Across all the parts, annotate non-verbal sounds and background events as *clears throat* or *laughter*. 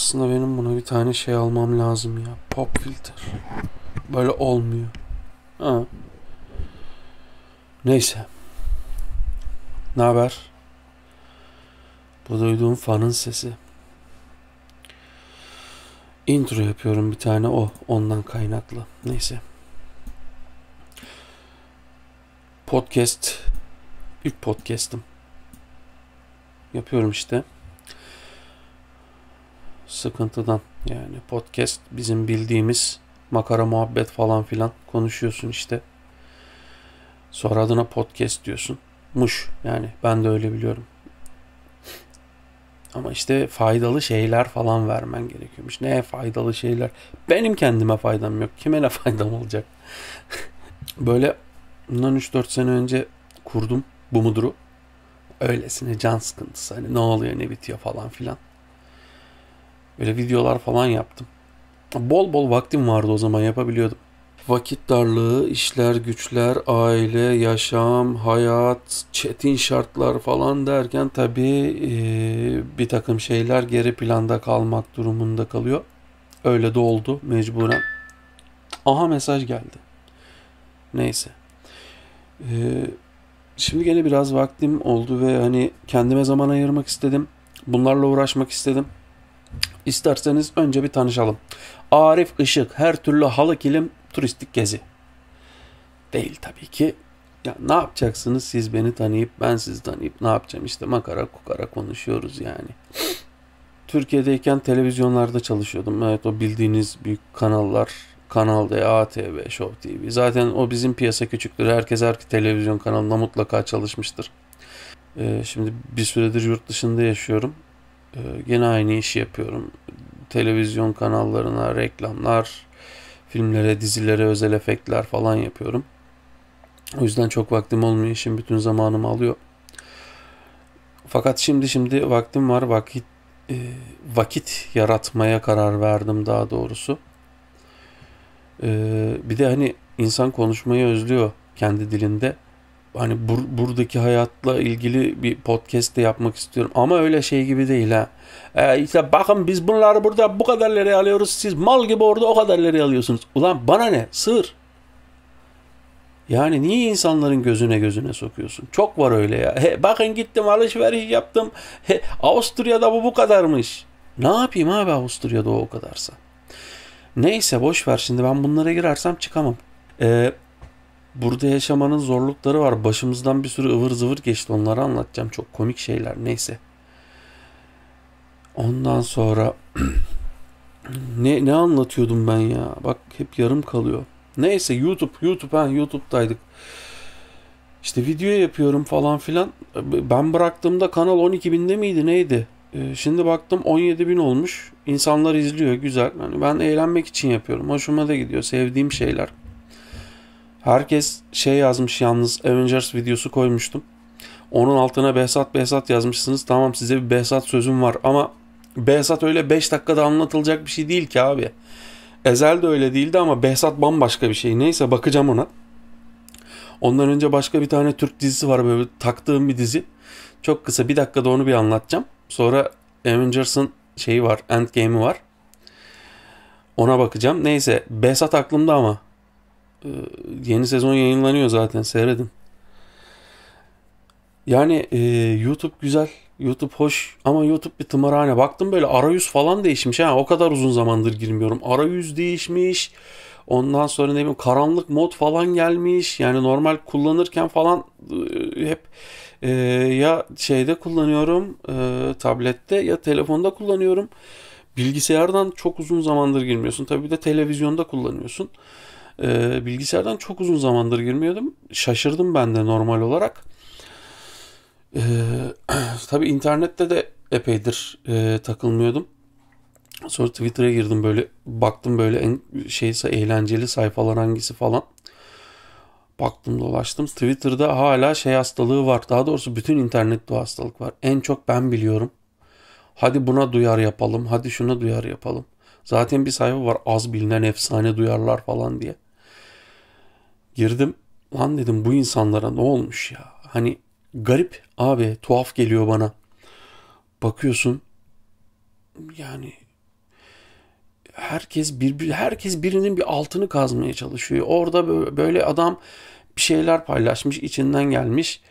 Aslında benim buna bir tane şey almam lazım ya. Pop filter. Böyle olmuyor. Ha. Neyse. Ne haber? Bu duyduğum fanın sesi. Intro yapıyorum bir tane o. Ondan kaynaklı. Neyse. Podcast. İlk podcast'ım. Yapıyorum işte sıkıntıdan. Yani podcast bizim bildiğimiz makara muhabbet falan filan konuşuyorsun işte. Sonra adına podcast diyorsun. Muş yani ben de öyle biliyorum. Ama işte faydalı şeyler falan vermen gerekiyormuş. Ne faydalı şeyler? Benim kendime faydam yok. Kime ne faydam olacak? *laughs* Böyle bundan 3-4 sene önce kurdum bu muduru. Öylesine can sıkıntısı. Hani ne oluyor ne bitiyor falan filan. Böyle videolar falan yaptım. Bol bol vaktim vardı o zaman yapabiliyordum. Vakit darlığı, işler, güçler, aile, yaşam, hayat, çetin şartlar falan derken tabii e, bir takım şeyler geri planda kalmak durumunda kalıyor. Öyle de oldu mecburen. Aha mesaj geldi. Neyse. E, şimdi gene biraz vaktim oldu ve hani kendime zaman ayırmak istedim. Bunlarla uğraşmak istedim. İsterseniz önce bir tanışalım. Arif Işık her türlü halı kilim turistik gezi. Değil tabii ki. Ya ne yapacaksınız siz beni tanıyıp ben sizi tanıyıp ne yapacağım işte makara kukara konuşuyoruz yani. Türkiye'deyken televizyonlarda çalışıyordum. Evet o bildiğiniz büyük kanallar Kanal D, ATV, Show TV. Zaten o bizim piyasa küçüktür. Herkes her televizyon kanalında mutlaka çalışmıştır. Ee, şimdi bir süredir yurt dışında yaşıyorum. Ee, gene aynı işi yapıyorum. Televizyon kanallarına reklamlar, filmlere, dizilere özel efektler falan yapıyorum. O yüzden çok vaktim olmuyor. işim bütün zamanımı alıyor. Fakat şimdi şimdi vaktim var. Vakit e, vakit yaratmaya karar verdim daha doğrusu. Ee, bir de hani insan konuşmayı özlüyor kendi dilinde hani bur- buradaki hayatla ilgili bir podcast de yapmak istiyorum. Ama öyle şey gibi değil ha. Ee, işte bakın biz bunları burada bu kadarları alıyoruz. Siz mal gibi orada o kadarları alıyorsunuz. Ulan bana ne? Sır. Yani niye insanların gözüne gözüne sokuyorsun? Çok var öyle ya. He, bakın gittim alışveriş yaptım. He, Avusturya'da bu bu kadarmış. Ne yapayım abi Avusturya'da o, o kadarsa. Neyse boş ver şimdi ben bunlara girersem çıkamam. Eee Burada yaşamanın zorlukları var. Başımızdan bir sürü ıvır zıvır geçti. Onları anlatacağım. Çok komik şeyler. Neyse. Ondan sonra *clears throat* ne ne anlatıyordum ben ya? Bak hep yarım kalıyor. Neyse YouTube, YouTube ha YouTube'daydık. İşte video yapıyorum falan filan. Ben bıraktığımda kanal 12 binde miydi neydi? Ee, şimdi baktım 17 bin olmuş. İnsanlar izliyor güzel. Yani ben eğlenmek için yapıyorum. Hoşuma da gidiyor. Sevdiğim şeyler. Herkes şey yazmış yalnız Avengers videosu koymuştum. Onun altına Behzat Behzat yazmışsınız. Tamam size bir Behzat sözüm var ama Behzat öyle 5 dakikada anlatılacak bir şey değil ki abi. Ezel de öyle değildi ama Behzat bambaşka bir şey. Neyse bakacağım ona. Ondan önce başka bir tane Türk dizisi var böyle taktığım bir dizi. Çok kısa bir dakikada onu bir anlatacağım. Sonra Avengers'ın şeyi var, Endgame'i var. Ona bakacağım. Neyse Behzat aklımda ama. Ee, yeni sezon yayınlanıyor zaten seyredin. Yani e, YouTube güzel, YouTube hoş ama YouTube bir tımarhane. Baktım böyle arayüz falan değişmiş. Ha, o kadar uzun zamandır girmiyorum. Arayüz değişmiş. Ondan sonra ne bileyim karanlık mod falan gelmiş. Yani normal kullanırken falan e, hep e, ya şeyde kullanıyorum e, tablette ya telefonda kullanıyorum. Bilgisayardan çok uzun zamandır girmiyorsun. Tabii de televizyonda kullanıyorsun e, bilgisayardan çok uzun zamandır girmiyordum. Şaşırdım ben de normal olarak. E, *clears throat* tabii internette de epeydir e, takılmıyordum. Sonra Twitter'a girdim böyle baktım böyle en şeyse eğlenceli sayfalar hangisi falan. Baktım dolaştım. Twitter'da hala şey hastalığı var. Daha doğrusu bütün internette o hastalık var. En çok ben biliyorum. Hadi buna duyar yapalım. Hadi şuna duyar yapalım. Zaten bir sayfa var az bilinen efsane duyarlar falan diye. Girdim. Lan dedim bu insanlara ne olmuş ya? Hani garip abi tuhaf geliyor bana. Bakıyorsun yani herkes bir, herkes birinin bir altını kazmaya çalışıyor. Orada böyle adam bir şeyler paylaşmış, içinden gelmiş.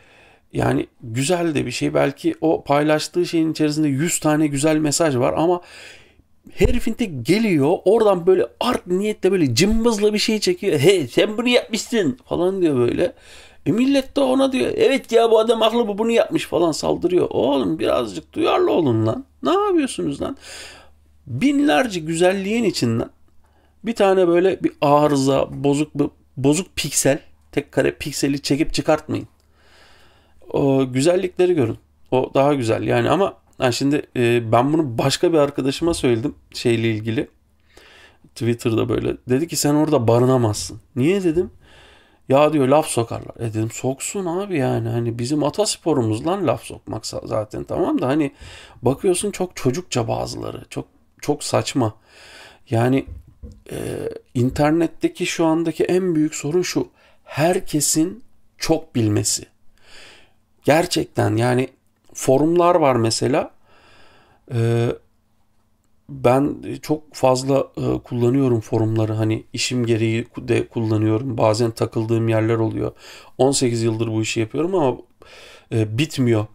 Yani güzel de bir şey. Belki o paylaştığı şeyin içerisinde 100 tane güzel mesaj var ama Herifin tek geliyor oradan böyle art niyetle böyle cımbızla bir şey çekiyor. He sen bunu yapmışsın falan diyor böyle. E millet de ona diyor evet ya bu adam aklı bu bunu yapmış falan saldırıyor. Oğlum birazcık duyarlı olun lan. Ne yapıyorsunuz lan? Binlerce güzelliğin içinden bir tane böyle bir arıza, bozuk bir bozuk piksel, tek kare pikseli çekip çıkartmayın. O güzellikleri görün. O daha güzel yani ama yani şimdi e, ben bunu başka bir arkadaşıma söyledim şeyle ilgili. Twitter'da böyle. Dedi ki sen orada barınamazsın. Niye dedim. Ya diyor laf sokarlar. E dedim soksun abi yani hani bizim atasporumuz lan laf sokmak zaten tamam da hani bakıyorsun çok çocukça bazıları. Çok çok saçma. Yani e, internetteki şu andaki en büyük sorun şu. Herkesin çok bilmesi. Gerçekten yani forumlar var mesela. Ee, ben çok fazla e, kullanıyorum forumları hani işim gereği de kullanıyorum. Bazen takıldığım yerler oluyor. 18 yıldır bu işi yapıyorum ama e, bitmiyor.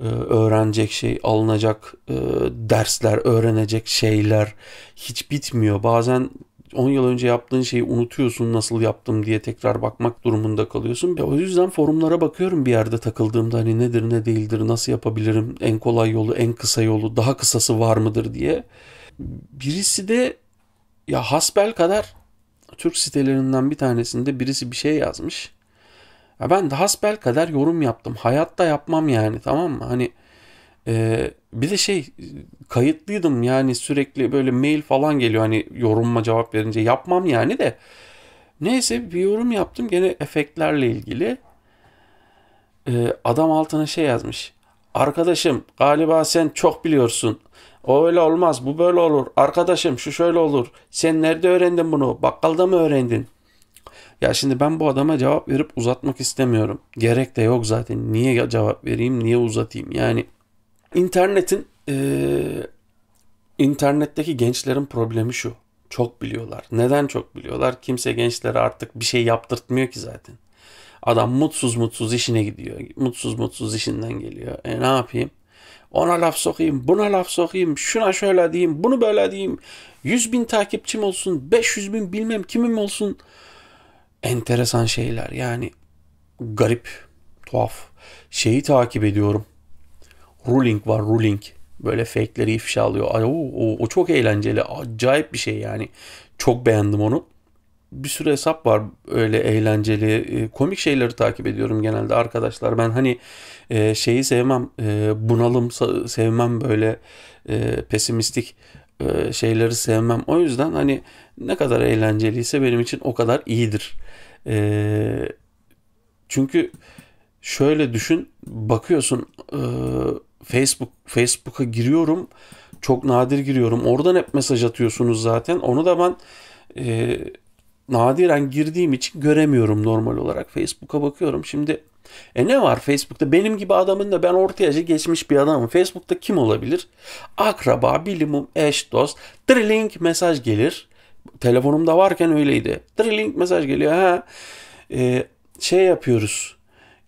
E, öğrenecek şey, alınacak e, dersler, öğrenecek şeyler hiç bitmiyor. Bazen 10 yıl önce yaptığın şeyi unutuyorsun nasıl yaptım diye tekrar bakmak durumunda kalıyorsun. Ve o yüzden forumlara bakıyorum bir yerde takıldığımda hani nedir ne değildir nasıl yapabilirim en kolay yolu en kısa yolu daha kısası var mıdır diye. Birisi de ya hasbel kadar Türk sitelerinden bir tanesinde birisi bir şey yazmış. Ya ben de hasbel kadar yorum yaptım. Hayatta yapmam yani tamam mı? Hani e, bir de şey kayıtlıydım yani sürekli böyle mail falan geliyor hani yorumma cevap verince yapmam yani de. Neyse bir yorum yaptım gene efektlerle ilgili. Ee, adam altına şey yazmış. Arkadaşım galiba sen çok biliyorsun. O öyle olmaz bu böyle olur. Arkadaşım şu şöyle olur. Sen nerede öğrendin bunu? Bakkalda mı öğrendin? Ya şimdi ben bu adama cevap verip uzatmak istemiyorum. Gerek de yok zaten. Niye cevap vereyim, niye uzatayım? Yani İnternetin e, internetteki gençlerin problemi şu. Çok biliyorlar. Neden çok biliyorlar? Kimse gençlere artık bir şey yaptırtmıyor ki zaten. Adam mutsuz mutsuz işine gidiyor. Mutsuz mutsuz işinden geliyor. E ne yapayım? Ona laf sokayım, buna laf sokayım, şuna şöyle diyeyim, bunu böyle diyeyim. 100 bin takipçim olsun, 500 bin bilmem kimim olsun. Enteresan şeyler yani garip, tuhaf. Şeyi takip ediyorum ruling var ruling. Böyle fake'leri ifşa alıyor. Ay, o, o, o çok eğlenceli. Acayip bir şey yani. Çok beğendim onu. Bir sürü hesap var öyle eğlenceli. E, komik şeyleri takip ediyorum genelde arkadaşlar. Ben hani e, şeyi sevmem. E, bunalım sevmem böyle pesimistik şeyleri sevmem. O yüzden hani ne kadar eğlenceliyse benim için o kadar iyidir. Çünkü şöyle düşün bakıyorsun Facebook Facebook'a giriyorum. Çok nadir giriyorum. Oradan hep mesaj atıyorsunuz zaten. Onu da ben e, nadiren girdiğim için göremiyorum normal olarak. Facebook'a bakıyorum. Şimdi e ne var Facebook'ta? Benim gibi adamın da ben orta yaşa geçmiş bir adamım. Facebook'ta kim olabilir? Akraba, bilimum, eş, dost. Trilling mesaj gelir. Telefonumda varken öyleydi. Trilling mesaj geliyor. Ha, e, şey yapıyoruz.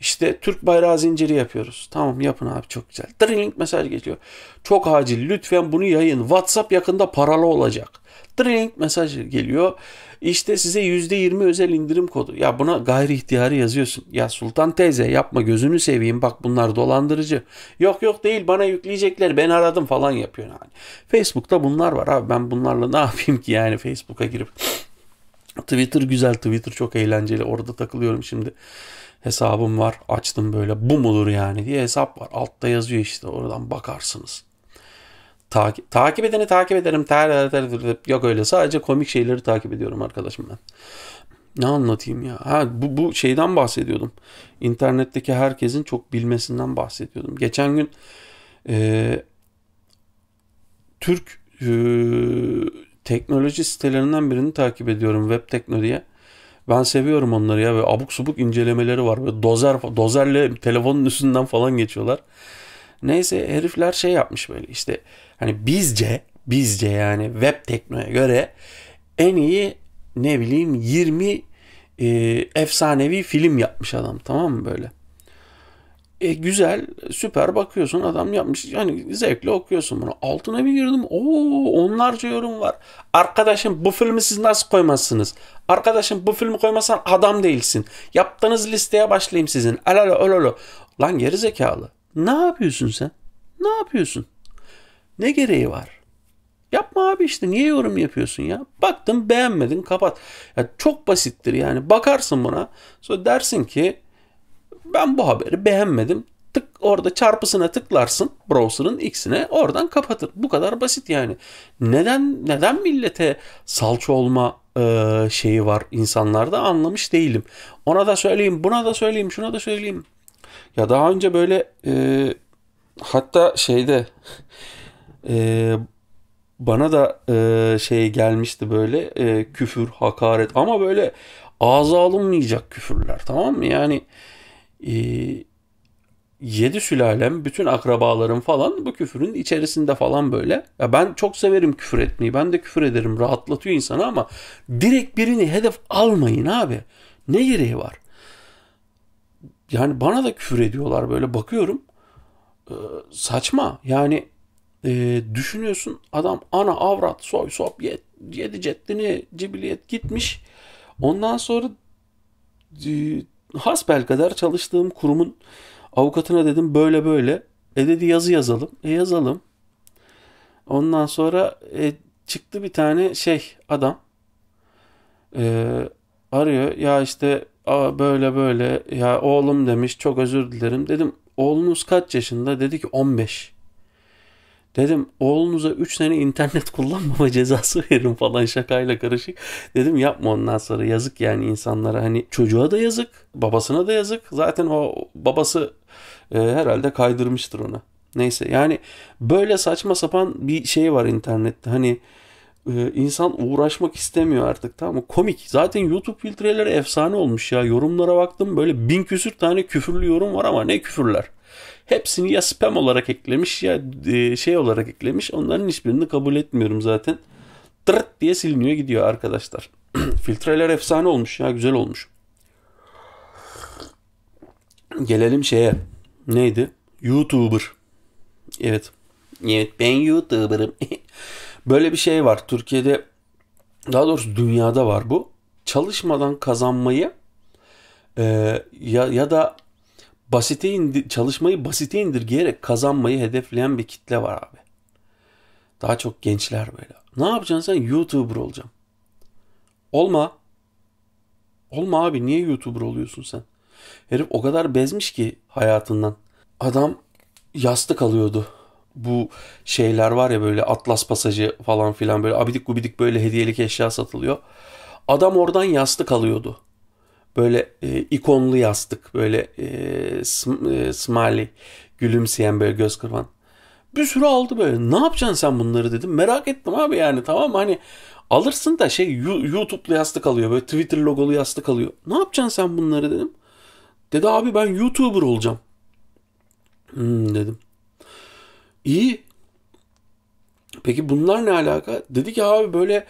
İşte Türk bayrağı zinciri yapıyoruz. Tamam yapın abi çok güzel. Drilling mesaj geliyor. Çok acil lütfen bunu yayın. WhatsApp yakında paralı olacak. Drilling mesaj geliyor. İşte size %20 özel indirim kodu. Ya buna gayri ihtiyarı yazıyorsun. Ya Sultan teyze yapma gözünü seveyim bak bunlar dolandırıcı. Yok yok değil bana yükleyecekler ben aradım falan yapıyor yani. Facebook'ta bunlar var abi ben bunlarla ne *laughs* yapayım ki yani Facebook'a girip. Twitter güzel Twitter çok eğlenceli orada takılıyorum şimdi hesabım var açtım böyle bu mudur yani diye hesap var. Altta yazıyor işte oradan bakarsınız. Takip, takip edeni takip ederim. Ter, ter, ter, ter, Yok öyle sadece komik şeyleri takip ediyorum arkadaşım ben. Ne anlatayım ya? Ha, bu, bu şeyden bahsediyordum. İnternetteki herkesin çok bilmesinden bahsediyordum. Geçen gün e, Türk e, teknoloji sitelerinden birini takip ediyorum. Web Tekno diye. Ben seviyorum onları ya. Ve abuk subuk incelemeleri var. ve dozer, dozerle telefonun üstünden falan geçiyorlar. Neyse herifler şey yapmış böyle işte hani bizce bizce yani web teknoya göre en iyi ne bileyim 20 e, efsanevi film yapmış adam tamam mı böyle. E güzel, süper bakıyorsun adam yapmış. Yani zevkle okuyorsun bunu. Altına bir girdim. Oo onlarca yorum var. Arkadaşım bu filmi siz nasıl koymazsınız? Arkadaşım bu filmi koymasan adam değilsin. Yaptığınız listeye başlayayım sizin. Alalo alalo. Lan geri zekalı. Ne yapıyorsun sen? Ne yapıyorsun? Ne gereği var? Yapma abi işte niye yorum yapıyorsun ya? Baktın beğenmedin kapat. Ya çok basittir yani. Bakarsın buna. Sonra dersin ki ben bu haberi beğenmedim. Tık orada çarpısına tıklarsın browser'ın x'ine oradan kapatır. Bu kadar basit yani. Neden neden millete salça olma e, şeyi var insanlarda anlamış değilim. Ona da söyleyeyim, buna da söyleyeyim, şuna da söyleyeyim. Ya daha önce böyle e, hatta şeyde e, bana da e, şey gelmişti böyle e, küfür, hakaret ama böyle ağza alınmayacak küfürler tamam mı? Yani ee, yedi sülalem, bütün akrabalarım falan bu küfürün içerisinde falan böyle. Ya ben çok severim küfür etmeyi. Ben de küfür ederim. Rahatlatıyor insanı ama direkt birini hedef almayın abi. Ne gereği var? Yani bana da küfür ediyorlar böyle bakıyorum. Ee, saçma. Yani e, düşünüyorsun adam ana avrat soy sop yet, yedi ceddini cibiliyet gitmiş. Ondan sonra e, hasbel kadar çalıştığım kurumun avukatına dedim böyle böyle. E dedi yazı yazalım. E yazalım. Ondan sonra e, çıktı bir tane şey adam. E, arıyor ya işte Aa, böyle böyle ya oğlum demiş çok özür dilerim. Dedim oğlunuz kaç yaşında? Dedi ki 15. Dedim oğlunuza 3 sene internet *laughs* kullanmama cezası verin falan şakayla karışık. Dedim yapma ondan sonra yazık yani insanlara hani çocuğa da yazık babasına da yazık. Zaten o babası e, herhalde kaydırmıştır ona. Neyse yani böyle saçma sapan bir şey var internette. Hani e, insan uğraşmak istemiyor artık tamam mı? Komik. Zaten YouTube filtreleri efsane olmuş ya. Yorumlara baktım böyle bin küsür tane küfürlü yorum var ama ne küfürler. Hepsini ya spam olarak eklemiş ya e, şey olarak eklemiş. Onların hiçbirini kabul etmiyorum zaten. Tırt diye siliniyor gidiyor arkadaşlar. *clears throat* Filtreler efsane olmuş ya güzel olmuş. Gelelim şeye. Neydi? YouTuber. Evet. Evet ben YouTuber'ım. *laughs* Böyle bir şey var. Türkiye'de daha doğrusu dünyada var bu. Çalışmadan kazanmayı e, ya, ya da basite indir, çalışmayı basite indirgeyerek kazanmayı hedefleyen bir kitle var abi. Daha çok gençler böyle. Ne yapacaksın sen? YouTuber olacağım. Olma. Olma abi niye YouTuber oluyorsun sen? Herif o kadar bezmiş ki hayatından. Adam yastık alıyordu. Bu şeyler var ya böyle Atlas pasajı falan filan böyle abidik gubidik böyle hediyelik eşya satılıyor. Adam oradan yastık alıyordu böyle e, ikonlu yastık böyle e, sm, e, smiley gülümseyen böyle göz kırpan. Bir sürü aldı böyle. Ne yapacaksın sen bunları dedim. Merak ettim abi yani tamam hani alırsın da şey YouTube'lu yastık alıyor böyle Twitter logolu yastık alıyor. Ne yapacaksın sen bunları dedim. Dedi abi ben YouTuber olacağım. Hmm, dedim. İyi. Peki bunlar ne alaka? Dedi ki abi böyle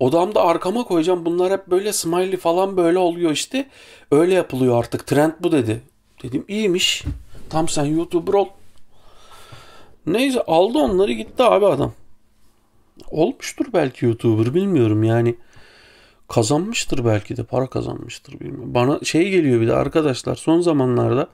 Odamda arkama koyacağım. Bunlar hep böyle smiley falan böyle oluyor işte. Öyle yapılıyor artık. Trend bu dedi. Dedim iyiymiş. Tam sen YouTuber ol. Neyse aldı onları gitti abi adam. Olmuştur belki YouTuber bilmiyorum yani. Kazanmıştır belki de para kazanmıştır bilmiyorum. Bana şey geliyor bir de arkadaşlar son zamanlarda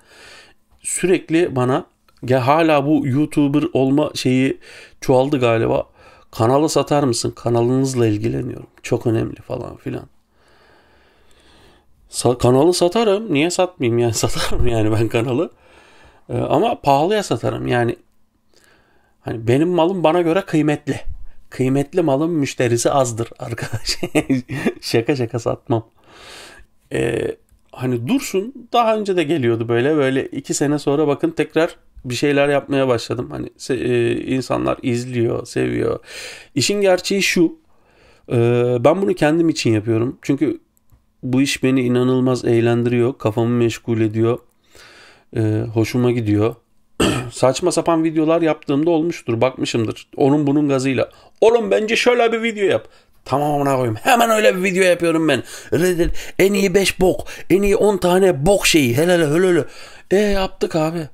sürekli bana ya hala bu YouTuber olma şeyi çoğaldı galiba. Kanalı satar mısın? Kanalınızla ilgileniyorum. Çok önemli falan filan. Sa- kanalı satarım. Niye satmayayım yani *laughs* satarım yani ben kanalı. Ee, ama pahalıya satarım yani. Hani benim malım bana göre kıymetli. Kıymetli malın müşterisi azdır arkadaş. *laughs* şaka şaka satmam. Ee, hani dursun daha önce de geliyordu böyle böyle iki sene sonra bakın tekrar bir şeyler yapmaya başladım. Hani e, insanlar izliyor, seviyor. İşin gerçeği şu. E, ben bunu kendim için yapıyorum. Çünkü bu iş beni inanılmaz eğlendiriyor. Kafamı meşgul ediyor. E, hoşuma gidiyor. *clears throat* Saçma sapan videolar yaptığımda olmuştur. Bakmışımdır. Onun bunun gazıyla. Oğlum bence şöyle bir video yap. Tamam ona koyayım. Hemen öyle bir video yapıyorum ben. En iyi 5 bok. En iyi 10 tane bok şeyi. Helal helal. E yaptık abi.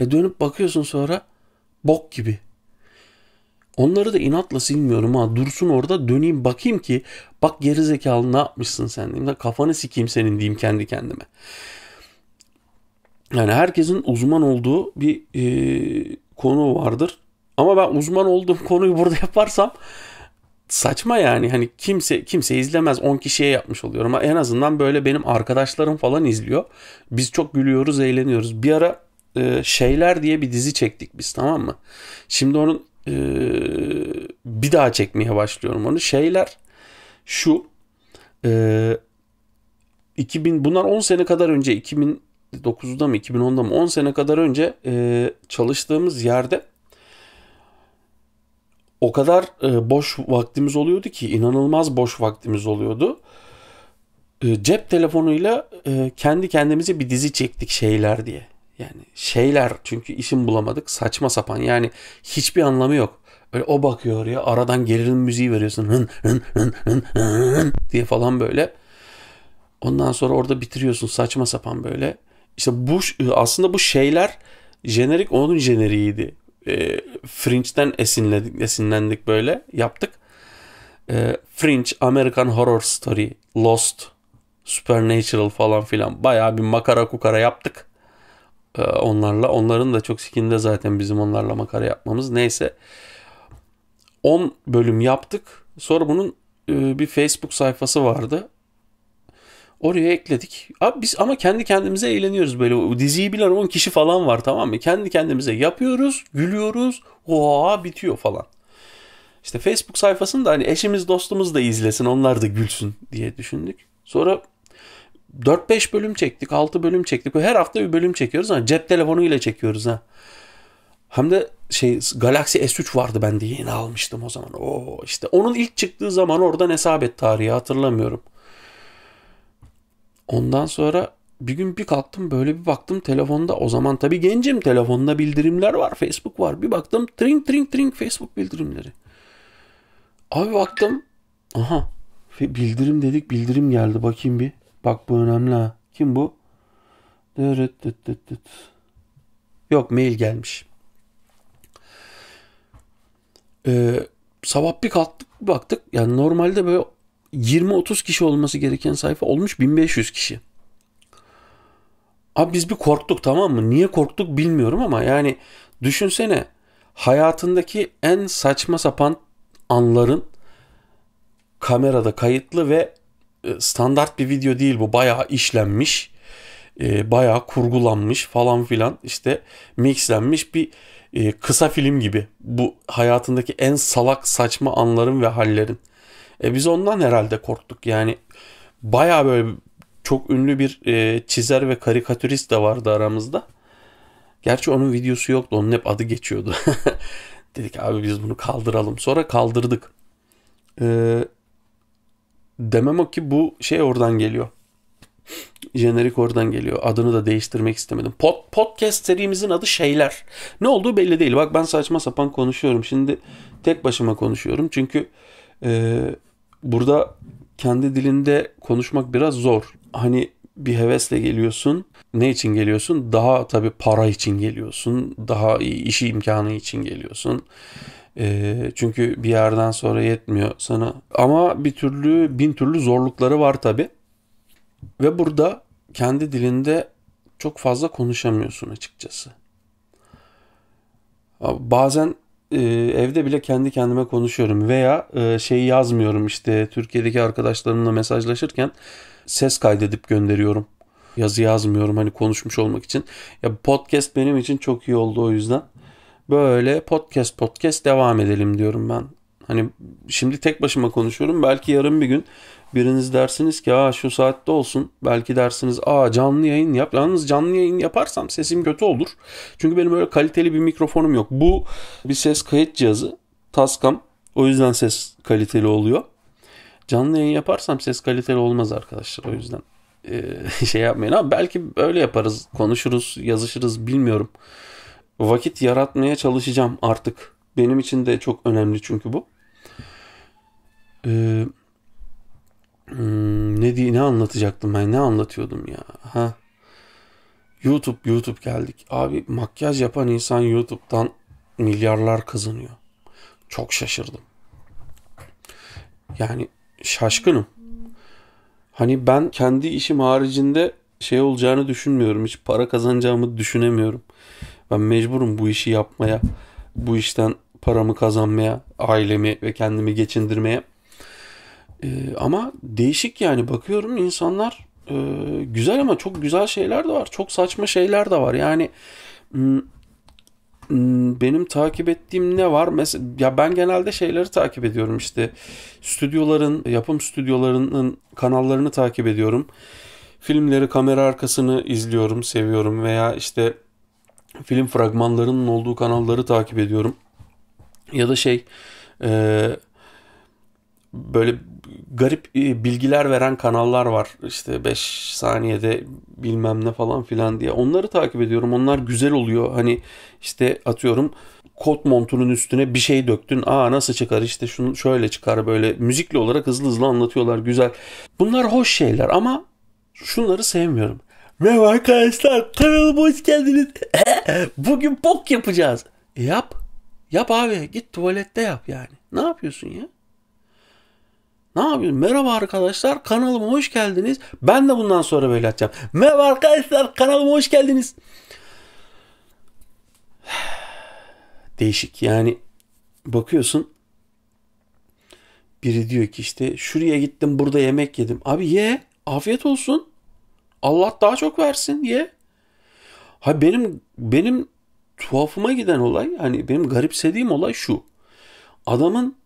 E dönüp bakıyorsun sonra bok gibi. Onları da inatla silmiyorum ha. Dursun orada döneyim bakayım ki bak gerizekalı ne yapmışsın sen diyeyim. Kafanı sikeyim senin diyeyim kendi kendime. Yani herkesin uzman olduğu bir e, konu vardır. Ama ben uzman olduğum *laughs* konuyu burada yaparsam saçma yani. Hani kimse kimse izlemez 10 kişiye şey yapmış oluyorum. Ama en azından böyle benim arkadaşlarım falan izliyor. Biz çok gülüyoruz, eğleniyoruz. Bir ara e, Şeyler diye bir dizi çektik biz tamam mı? Şimdi onun e, bir daha çekmeye başlıyorum onu. Şeyler şu e, 2000 bunlar 10 sene kadar önce 2009'da mı 2010'da mı 10 sene kadar önce e, çalıştığımız yerde o kadar e, boş vaktimiz oluyordu ki inanılmaz boş vaktimiz oluyordu. E, cep telefonuyla e, kendi kendimize bir dizi çektik şeyler diye. Yani şeyler çünkü işin bulamadık saçma sapan yani hiçbir anlamı yok. Böyle o bakıyor oraya aradan gerilim müziği veriyorsun hın hın hın hın hın diye falan böyle. Ondan sonra orada bitiriyorsun saçma sapan böyle. İşte bu aslında bu şeyler jenerik onun jeneriğiydi. E, Fringe'den esinledik, esinlendik böyle yaptık. E, Fringe, American Horror Story, Lost, Supernatural falan filan bayağı bir makara kukara yaptık. Ee, onlarla. Onların da çok sikinde zaten bizim onlarla makara yapmamız. Neyse. 10 bölüm yaptık. Sonra bunun e, bir Facebook sayfası vardı. Oraya ekledik. Abi biz ama kendi kendimize eğleniyoruz böyle. Diziyi bilen 10 kişi falan var tamam mı? Kendi kendimize yapıyoruz, gülüyoruz. Oha bitiyor falan. İşte Facebook sayfasında hani eşimiz dostumuz da izlesin onlar da gülsün diye düşündük. Sonra 4-5 bölüm çektik, 6 bölüm çektik. Her hafta bir bölüm çekiyoruz ama cep telefonuyla çekiyoruz ha. Hem de şey Galaxy S3 vardı ben de yeni almıştım o zaman. Oo işte onun ilk çıktığı zaman oradan hesap et tarihi hatırlamıyorum. Ondan sonra bir gün bir kalktım böyle bir baktım telefonda o zaman tabii gencim telefonda bildirimler var Facebook var bir baktım tring tring tring Facebook bildirimleri. Abi baktım aha bildirim dedik bildirim geldi bakayım bir Bak bu önemli ha. Kim bu? Yok mail gelmiş. Ee, sabah bir kalktık bir baktık. Yani normalde böyle 20-30 kişi olması gereken sayfa olmuş 1500 kişi. Abi biz bir korktuk tamam mı? Niye korktuk bilmiyorum ama yani düşünsene hayatındaki en saçma sapan anların kamerada kayıtlı ve e, standart bir video değil bu. Bayağı işlenmiş, e, bayağı kurgulanmış falan filan işte mixlenmiş bir e, kısa film gibi. Bu hayatındaki en salak saçma anların ve hallerin. E, biz ondan herhalde korktuk. Yani bayağı böyle çok ünlü bir e, çizer ve karikatürist de vardı aramızda. Gerçi onun videosu yoktu. Onun hep adı geçiyordu. *laughs* Dedik abi biz bunu kaldıralım. Sonra kaldırdık. Eee Demem o ki bu şey oradan geliyor. Jenerik oradan geliyor. Adını da değiştirmek istemedim. Pod, podcast serimizin adı şeyler. Ne olduğu belli değil. Bak ben saçma sapan konuşuyorum. Şimdi tek başıma konuşuyorum. Çünkü e, burada kendi dilinde konuşmak biraz zor. Hani bir hevesle geliyorsun. Ne için geliyorsun? Daha tabii para için geliyorsun. Daha iyi iş imkanı için geliyorsun. E, çünkü bir yerden sonra yetmiyor sana. Ama bir türlü bin türlü zorlukları var tabi. Ve burada kendi dilinde çok fazla konuşamıyorsun açıkçası. Bazen e, evde bile kendi kendime konuşuyorum veya e, şey yazmıyorum işte Türkiye'deki arkadaşlarımla mesajlaşırken ses kaydedip gönderiyorum. Yazı yazmıyorum hani konuşmuş olmak için. Ya podcast benim için çok iyi oldu o yüzden böyle podcast podcast devam edelim diyorum ben. Hani şimdi tek başıma konuşuyorum. Belki yarın bir gün biriniz dersiniz ki aa şu saatte olsun. Belki dersiniz aa canlı yayın yap. Yalnız canlı yayın yaparsam sesim kötü olur. Çünkü benim öyle kaliteli bir mikrofonum yok. Bu bir ses kayıt cihazı. Tascam. O yüzden ses kaliteli oluyor. Canlı yayın yaparsam ses kaliteli olmaz arkadaşlar o yüzden. Ee, *laughs* şey yapmayın ama belki öyle yaparız. Konuşuruz, yazışırız bilmiyorum vakit yaratmaya çalışacağım artık. Benim için de çok önemli çünkü bu. Ee, hmm, ne diye ne anlatacaktım ben? Ne anlatıyordum ya? Ha? YouTube YouTube geldik. Abi makyaj yapan insan YouTube'dan milyarlar kazanıyor. Çok şaşırdım. Yani şaşkınım. Hani ben kendi işim haricinde şey olacağını düşünmüyorum. Hiç para kazanacağımı düşünemiyorum. Ben mecburum bu işi yapmaya, bu işten paramı kazanmaya, ailemi ve kendimi geçindirmeye. E, ama değişik yani bakıyorum insanlar e, güzel ama çok güzel şeyler de var. Çok saçma şeyler de var. Yani benim takip ettiğim ne var? Mesela ya ben genelde şeyleri takip ediyorum işte. Stüdyoların, yapım stüdyolarının kanallarını takip ediyorum. Filmleri kamera arkasını izliyorum, seviyorum veya işte film fragmanlarının olduğu kanalları takip ediyorum. Ya da şey e, böyle garip e, bilgiler veren kanallar var. İşte 5 saniyede bilmem ne falan filan diye. Onları takip ediyorum. Onlar güzel oluyor. Hani işte atıyorum kot montunun üstüne bir şey döktün. Aa nasıl çıkar işte şunu şöyle çıkar böyle müzikli olarak hızlı hızlı anlatıyorlar güzel. Bunlar hoş şeyler ama şunları sevmiyorum. Merhaba arkadaşlar kanalıma hoş geldiniz. *laughs* Bugün bok yapacağız. E yap. Yap abi git tuvalette yap yani. Ne yapıyorsun ya? Ne yapıyorsun? Merhaba arkadaşlar kanalıma hoş geldiniz. Ben de bundan sonra böyle yapacağım. Merhaba arkadaşlar kanalıma hoş geldiniz. *sighs* Değişik yani bakıyorsun biri diyor ki işte şuraya gittim burada yemek yedim. Abi ye afiyet olsun. Allah daha çok versin ye. Ha benim benim tuhafıma giden olay hani benim garipsediğim olay şu. Adamın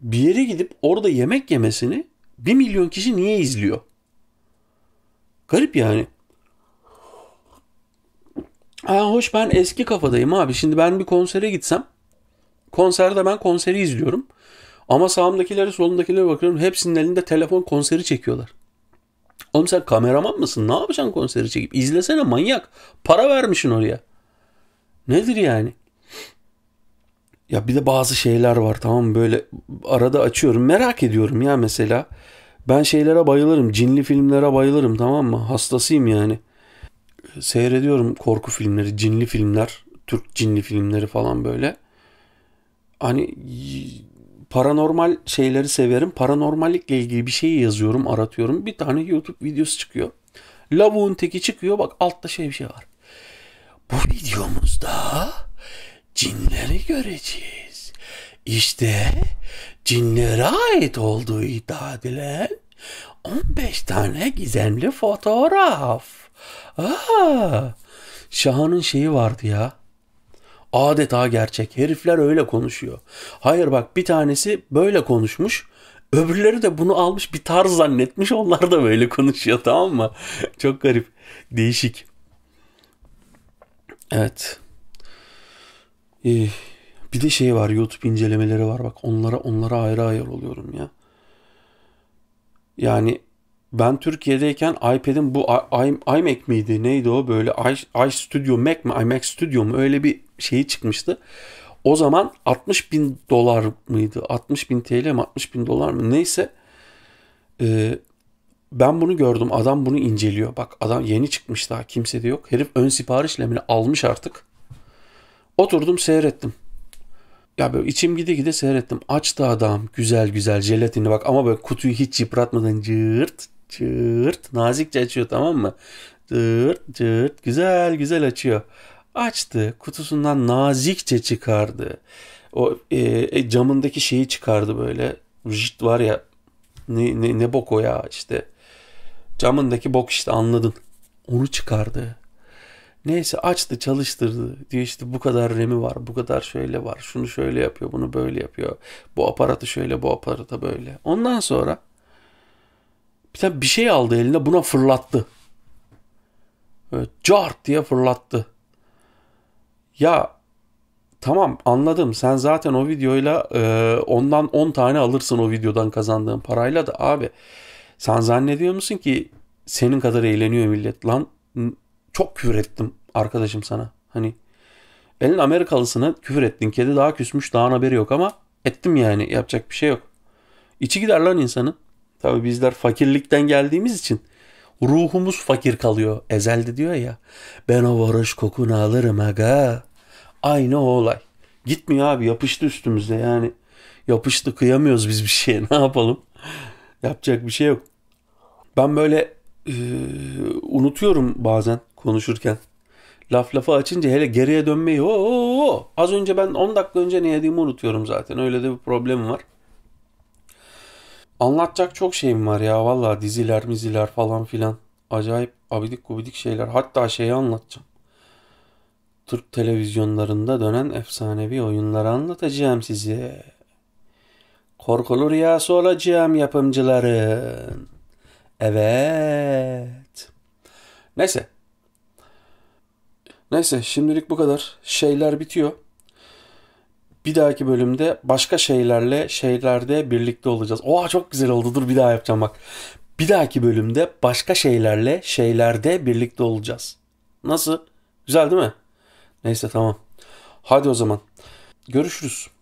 bir yere gidip orada yemek yemesini bir milyon kişi niye izliyor? Garip yani. Ha hoş ben eski kafadayım abi. Şimdi ben bir konsere gitsem konserde ben konseri izliyorum. Ama sağımdakilere solundakilere bakıyorum. Hepsinin elinde telefon konseri çekiyorlar. Oğlum sen kameraman mısın? Ne yapacaksın konseri çekip? İzlesene manyak. Para vermişsin oraya. Nedir yani? Ya bir de bazı şeyler var tamam Böyle arada açıyorum. Merak ediyorum ya mesela. Ben şeylere bayılırım. Cinli filmlere bayılırım tamam mı? Hastasıyım yani. Seyrediyorum korku filmleri, cinli filmler. Türk cinli filmleri falan böyle. Hani paranormal şeyleri severim. Paranormallikle ilgili bir şeyi yazıyorum, aratıyorum. Bir tane YouTube videosu çıkıyor. Lavuğun teki çıkıyor. Bak altta şey bir şey var. Bu videomuzda cinleri göreceğiz. İşte cinlere ait olduğu iddia edilen 15 tane gizemli fotoğraf. Aa, Şahan'ın şeyi vardı ya adeta gerçek. Herifler öyle konuşuyor. Hayır bak bir tanesi böyle konuşmuş. Öbürleri de bunu almış bir tarz zannetmiş. Onlar da böyle konuşuyor tamam mı? *laughs* Çok garip. Değişik. Evet. Ee, bir de şey var YouTube incelemeleri var bak onlara onlara ayrı ayrı oluyorum ya. Yani ben Türkiye'deyken iPad'in bu I, I, iMac miydi neydi o böyle i, i Studio Mac mi iMac Studio mu öyle bir şeyi çıkmıştı. O zaman 60 bin dolar mıydı? 60 bin TL mi? 60 bin dolar mı? Neyse. Ee, ben bunu gördüm. Adam bunu inceliyor. Bak adam yeni çıkmış daha. Kimse de yok. Herif ön sipariş lemini almış artık. Oturdum seyrettim. Ya böyle içim gide gide seyrettim. Açtı adam güzel güzel jelatini bak ama böyle kutuyu hiç yıpratmadan cırt cırt nazikçe açıyor tamam mı? Cırt cırt güzel güzel açıyor. Açtı, kutusundan nazikçe çıkardı. O e, e, camındaki şeyi çıkardı böyle. Jit var ya. Ne, ne, ne bok o ya işte. Camındaki bok işte anladın. Onu çıkardı. Neyse açtı çalıştırdı. Diyor işte bu kadar remi var, bu kadar şöyle var, şunu şöyle yapıyor, bunu böyle yapıyor. Bu aparatı şöyle, bu aparata böyle. Ondan sonra bir tane bir şey aldı eline buna fırlattı. Böyle cart diye fırlattı. Ya tamam anladım sen zaten o videoyla e, ondan 10 tane alırsın o videodan kazandığın parayla da abi sen zannediyor musun ki senin kadar eğleniyor millet lan çok küfür ettim arkadaşım sana hani elin Amerikalısını küfür ettin kedi daha küsmüş daha haberi yok ama ettim yani yapacak bir şey yok. İçi gider lan insanın. Tabi bizler fakirlikten geldiğimiz için Ruhumuz fakir kalıyor. Ezelde diyor ya. Ben o varış kokunu alırım aga. Aynı o olay. Gitmiyor abi yapıştı üstümüzde yani. Yapıştı kıyamıyoruz biz bir şeye *laughs* ne yapalım. Yapacak bir şey yok. Ben böyle e, unutuyorum bazen konuşurken. Laf lafa açınca hele geriye dönmeyi o az önce ben 10 dakika önce ne yediğimi unutuyorum zaten. Öyle de bir problemim var. Anlatacak çok şeyim var ya valla diziler miziler falan filan. Acayip abidik gubidik şeyler. Hatta şeyi anlatacağım. Türk televizyonlarında dönen efsanevi oyunları anlatacağım size. Korkulu rüyası olacağım yapımcıların. Evet. Neyse. Neyse şimdilik bu kadar. Şeyler bitiyor. Bir dahaki bölümde başka şeylerle şeylerde birlikte olacağız. Oha çok güzel oldu. Dur bir daha yapacağım bak. Bir dahaki bölümde başka şeylerle şeylerde birlikte olacağız. Nasıl? Güzel değil mi? Neyse tamam. Hadi o zaman. Görüşürüz.